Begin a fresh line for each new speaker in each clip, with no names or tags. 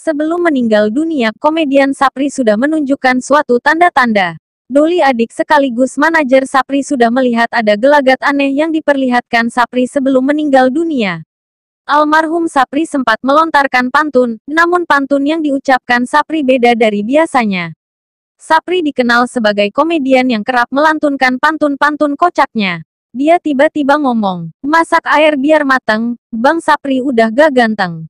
Sebelum meninggal dunia, komedian Sapri sudah menunjukkan suatu tanda-tanda. Doli adik sekaligus manajer Sapri sudah melihat ada gelagat aneh yang diperlihatkan Sapri sebelum meninggal dunia. Almarhum Sapri sempat melontarkan pantun, namun pantun yang diucapkan Sapri beda dari biasanya. Sapri dikenal sebagai komedian yang kerap melantunkan pantun-pantun kocaknya. Dia tiba-tiba ngomong, masak air biar mateng, Bang Sapri udah gak ganteng.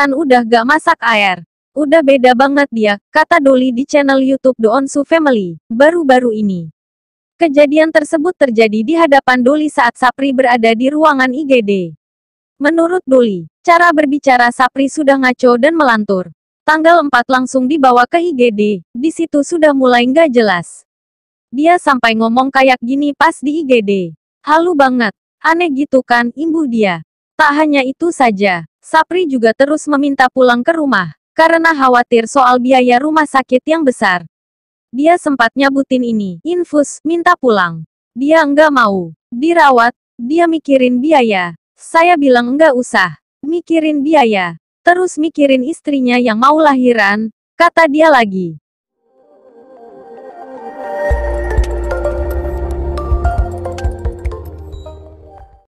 Kan udah gak masak air. Udah beda banget dia, kata Doli di channel YouTube The Onsu Family, baru-baru ini. Kejadian tersebut terjadi di hadapan Doli saat Sapri berada di ruangan IGD. Menurut Doli, cara berbicara Sapri sudah ngaco dan melantur. Tanggal 4 langsung dibawa ke IGD, di situ sudah mulai nggak jelas. Dia sampai ngomong kayak gini pas di IGD. Halu banget, aneh gitu kan, imbu dia. Tak hanya itu saja, Sapri juga terus meminta pulang ke rumah, karena khawatir soal biaya rumah sakit yang besar. Dia sempat nyabutin ini, infus, minta pulang. Dia enggak mau. Dirawat, dia mikirin biaya. Saya bilang enggak usah. Mikirin biaya. Terus mikirin istrinya yang mau lahiran, kata dia lagi.